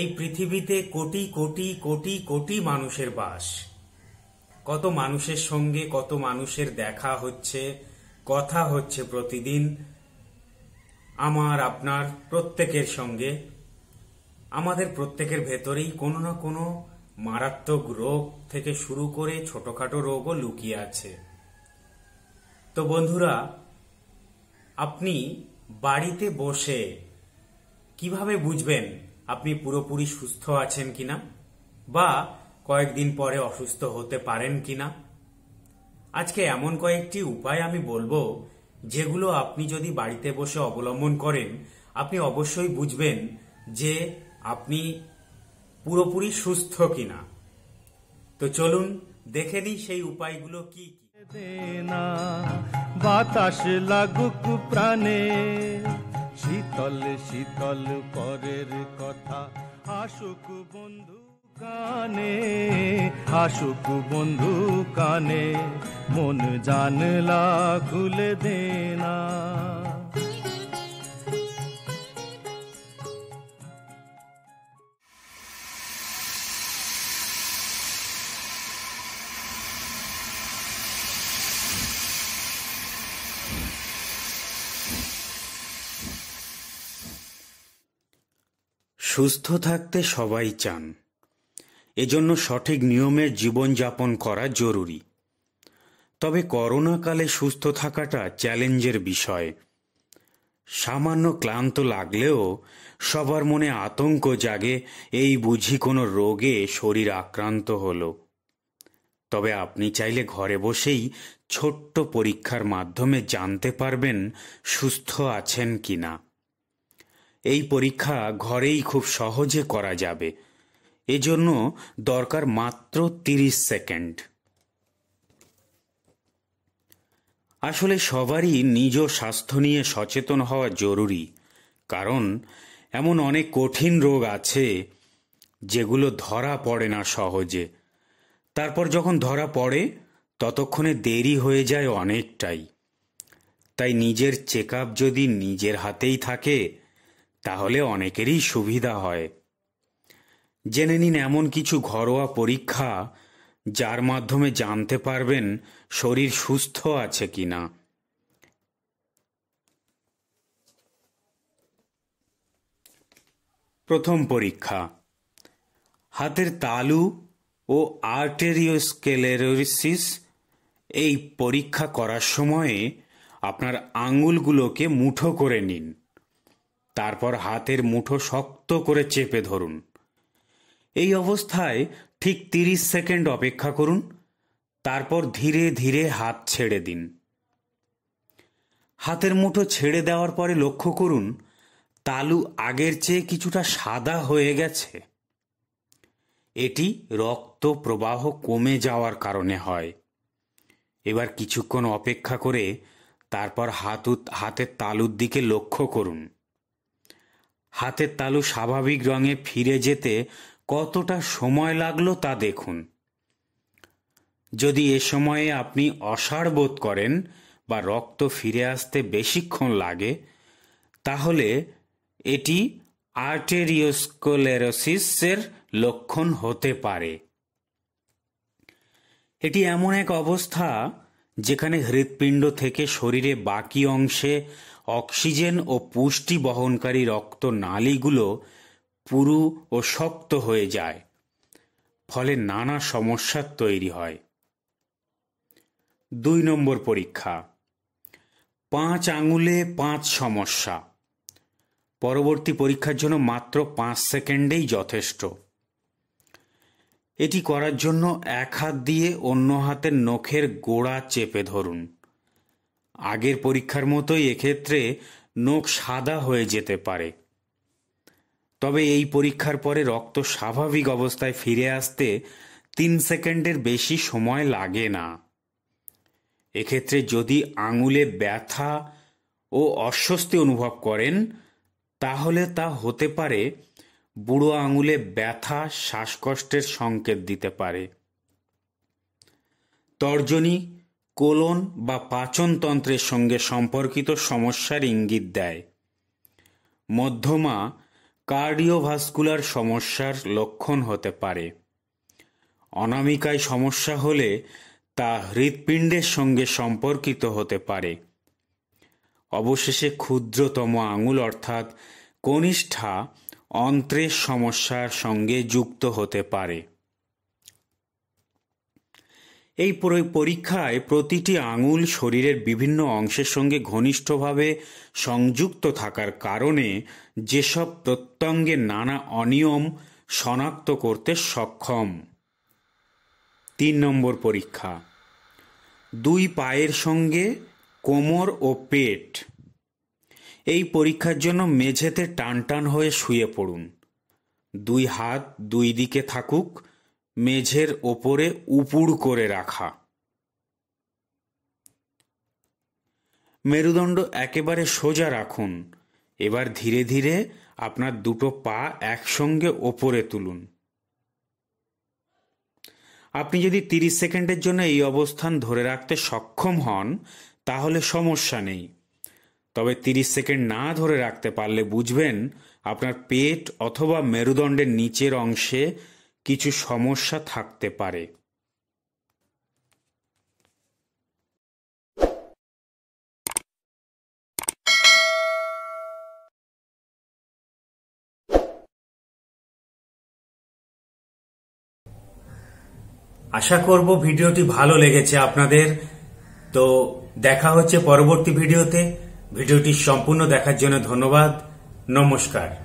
এই পৃথিবীতে কোটি কোটি কোটি কোটি মানুষের বাস কত মানুষের সঙ্গে কত মানুষের দেখা হচ্ছে কথা হচ্ছে প্রতিদিন আমার আপনার প্রত্যেকের সঙ্গে আমাদের প্রত্যেকের ভেতরেই কোনো না কোনো মারাত্মক রোগ থেকে শুরু করে ছোটখাটো রোগও লুকিয়ে আছে তো বন্ধুরা আপনি বাড়িতে বসে কিভাবে বুঝবেন আপনি পুরোপুরি সুস্থ আছেন কিনা বা কয়েকদিন পরে অসুস্থ হতে পারেন কিনা আজকে এমন কয়েকটি উপায় আমি বলবো যেগুলো আপনি যদি বাড়িতে বসে অবলম্বন করেন আপনি অবশ্যই বুঝবেন যে আপনি পুরোপুরি সুস্থ কিনা তো চলুন দেখে নিই সেই উপায়গুলো কি বাতাস লাগুক প্রাণে শীতল শীতল পরের কথা আশুক বন্ধু কানে আশুক বন্ধু কানে মন জানলা খুলে দেনা সুস্থ থাকতে সবাই চান এজন্য সঠিক নিয়মের জীবনযাপন করা জরুরি তবে করোনাকালে সুস্থ থাকাটা চ্যালেঞ্জের বিষয় সামান্য ক্লান্ত লাগলেও সবার মনে আতঙ্ক জাগে এই বুঝি কোনো রোগে শরীর আক্রান্ত হল তবে আপনি চাইলে ঘরে বসেই ছোট্ট পরীক্ষার মাধ্যমে জানতে পারবেন সুস্থ আছেন কিনা এই পরীক্ষা ঘরেই খুব সহজে করা যাবে এজন্য দরকার মাত্র তিরিশ সেকেন্ড আসলে সবারই নিজ স্বাস্থ্য নিয়ে সচেতন হওয়া জরুরি কারণ এমন অনেক কঠিন রোগ আছে যেগুলো ধরা পড়ে না সহজে তারপর যখন ধরা পড়ে ততক্ষণে দেরি হয়ে যায় অনেকটাই তাই নিজের চেক যদি নিজের হাতেই থাকে তাহলে অনেকেরই সুবিধা হয় জেনে নিন এমন কিছু ঘরোয়া পরীক্ষা যার মাধ্যমে জানতে পারবেন শরীর সুস্থ আছে কি না প্রথম পরীক্ষা হাতের তালু ও আর্টেরিওস্কেলেরোসিস এই পরীক্ষা করার সময়ে আপনার আঙুলগুলোকে মুঠো করে নিন তারপর হাতের মুঠো শক্ত করে চেপে ধরুন এই অবস্থায় ঠিক তিরিশ সেকেন্ড অপেক্ষা করুন তারপর ধীরে ধীরে হাত ছেড়ে দিন হাতের মুঠো ছেড়ে দেওয়ার পরে লক্ষ্য করুন তালু আগের চেয়ে কিছুটা সাদা হয়ে গেছে এটি রক্ত প্রবাহ কমে যাওয়ার কারণে হয় এবার কিছুক্ষণ অপেক্ষা করে তারপর হাতুত হাতের তালুর দিকে লক্ষ্য করুন হাতের তালু স্বাভাবিক রঙে ফিরে যেতে কতটা সময় লাগলো তা দেখুন যদি এ সময়ে আপনি অসাড় বোধ করেন বা রক্ত ফিরে আসতে বেশিক্ষণ লাগে তাহলে এটি আর্টেরিওস্কোলেরোসিসের লক্ষণ হতে পারে এটি এমন এক অবস্থা যেখানে হৃৎপিণ্ড থেকে শরীরে বাকি অংশে অক্সিজেন ও পুষ্টি বহনকারী নালীগুলো পুরু ও শক্ত হয়ে যায় ফলে নানা সমস্যার তৈরি হয় দুই নম্বর পরীক্ষা পাঁচ আঙুলে পাঁচ সমস্যা পরবর্তী পরীক্ষার জন্য মাত্র পাঁচ সেকেন্ডেই যথেষ্ট এটি করার জন্য এক হাত দিয়ে অন্য হাতের নখের গোড়া চেপে ধরুন আগের পরীক্ষার মতোই এক্ষেত্রে নখ সাদা হয়ে যেতে পারে তবে এই পরীক্ষার পরে রক্ত স্বাভাবিক অবস্থায় ফিরে আসতে তিন সেকেন্ডের বেশি সময় লাগে না এক্ষেত্রে যদি আঙুলে ব্যথা ও অস্বস্তি অনুভব করেন তাহলে তা হতে পারে বুড়ো আঙুলে ব্যথা শ্বাসকষ্টের সংকেত দিতে পারে তর্জনী কোলন বা পাচনতন্ত্রের সঙ্গে সম্পর্কিত সমস্যার ইঙ্গিত দেয় মধ্যমা কার্ডিওভাস্কুলার সমস্যার লক্ষণ হতে পারে অনামিকায় সমস্যা হলে তা হৃৎপিণ্ডের সঙ্গে সম্পর্কিত হতে পারে অবশেষে ক্ষুদ্রতম আঙুল অর্থাৎ কনিষ্ঠা অন্ত্রের সমস্যার সঙ্গে যুক্ত হতে পারে এই পরীক্ষায় প্রতিটি আঙুল শরীরের বিভিন্ন অংশের সঙ্গে ঘনিষ্ঠভাবে সংযুক্ত থাকার কারণে যেসব প্রত্যঙ্গে নানা অনিয়ম শনাক্ত করতে সক্ষম তিন নম্বর পরীক্ষা দুই পায়ের সঙ্গে কোমর ও পেট এই পরীক্ষার জন্য মেঝেতে টানটান হয়ে শুয়ে পড়ুন দুই হাত দুই দিকে থাকুক মেঝের ওপরে উপুড় করে রাখা মেরুদণ্ড একেবারে সোজা রাখুন এবার ধীরে ধীরে আপনার দুটো পা একসঙ্গে ওপরে তুলুন আপনি যদি তিরিশ সেকেন্ডের জন্য এই অবস্থান ধরে রাখতে সক্ষম হন তাহলে সমস্যা নেই তবে তিরিশ সেকেন্ড না ধরে রাখতে পারলে বুঝবেন আপনার পেট অথবা মেরুদণ্ডের নিচের অংশে কিছু সমস্যা থাকতে পারে আশা করব ভিডিওটি ভালো লেগেছে আপনাদের তো দেখা হচ্ছে পরবর্তী ভিডিওতে ভিডিওটি সম্পূর্ণ দেখার জন্য ধন্যবাদ নমস্কার